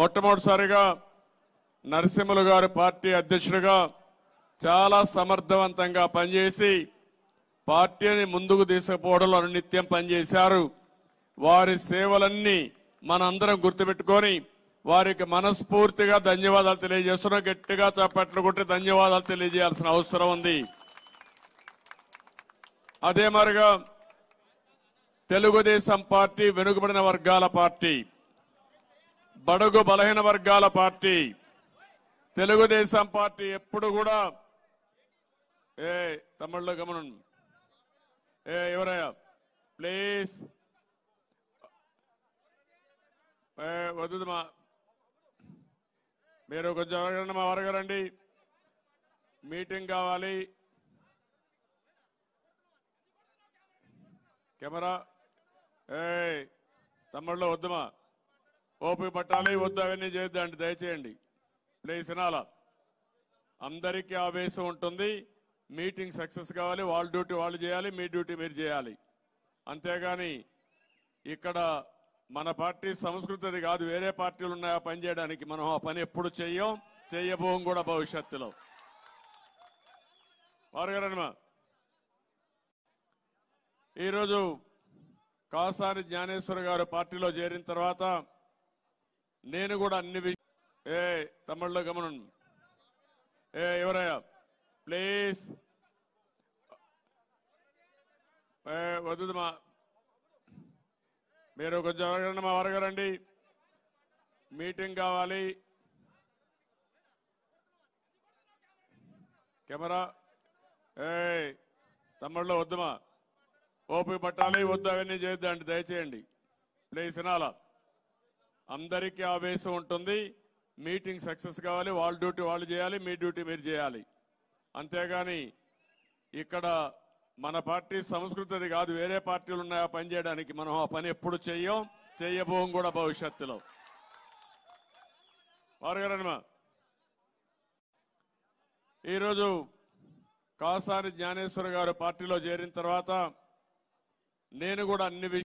మొట్టమొదటిసారిగా నరసింహులు గారు పార్టీ అధ్యక్షుడిగా చాలా సమర్థవంతంగా పనిచేసి పార్టీని ముందుకు తీసుకుపోవడంలో నిత్యం పనిచేశారు వారి సేవలన్నీ మనందరం గుర్తుపెట్టుకొని వారికి మనస్ఫూర్తిగా ధన్యవాదాలు తెలియజేస్తున్న గట్టిగా చప్పట్లు కొట్టి ధన్యవాదాలు తెలియజేయాల్సిన అవసరం ఉంది అదే మరిగా తెలుగుదేశం పార్టీ వెనుకబడిన వర్గాల పార్టీ బడుగు బలహీన వర్గాల పార్టీ తెలుగుదేశం పార్టీ ఎప్పుడు కూడా ఏ తమిళ్లో గమనం ఏ ఎవరయ్యా ప్లీజ్ వద్దు మా మీరు కొంచెం ఎవరికైనా మా రండి మీటింగ్ కావాలి కెమెరా ఏ తమ్ముళ్ళు వద్దుమా ఓపిక పట్టాలి వద్దు అవన్నీ చేయొద్దండి దయచేయండి ప్లీజ్ వినాల అందరికీ ఆవేశం ఉంటుంది మీటింగ్ సక్సెస్ కావాలి వాళ్ళ డ్యూటీ వాళ్ళు చేయాలి మీ డ్యూటీ మీరు చేయాలి అంతేగాని ఇక్కడ మన పార్టీ సంస్కృతి అది కాదు వేరే పార్టీలు ఉన్నాయా పనిచేయడానికి మనం ఆ పని ఎప్పుడు చెయ్యం చెయ్యబోం కూడా భవిష్యత్తులో వారుగారమ్మా ఈరోజు కాసాని జ్ఞానేశ్వర్ గారు పార్టీలో చేరిన తర్వాత నేను కూడా అన్ని ఏ తమిళ గమనం ఏ ఎవరయ్యా ప్లీజ్ వద్దుమా మీరు కొంచెం ఎవరికైనా మా వారు మీటింగ్ కావాలి కెమెరా ఏ తమ్ముళ్ళు వద్దుమా ఓపిక పట్టాలి వద్దు అవన్నీ చేయొద్దండి దయచేయండి ప్లీజ్ వినాలా అందరికీ ఆవేశం ఉంటుంది మీటింగ్ సక్సెస్ కావాలి వాళ్ళ డ్యూటీ వాళ్ళు చేయాలి మీ డ్యూటీ మీరు చేయాలి అంతేగాని ఇక్కడ మన పార్టీ సంస్కృతిది కాదు వేరే పార్టీలు ఉన్నాయా పనిచేయడానికి మనం ఆ పని ఎప్పుడు చెయ్యం చెయ్యబోం కూడా భవిష్యత్తులో ఈరోజు కాసాని జ్ఞానేశ్వర గారు పార్టీలో చేరిన తర్వాత నేను కూడా అన్ని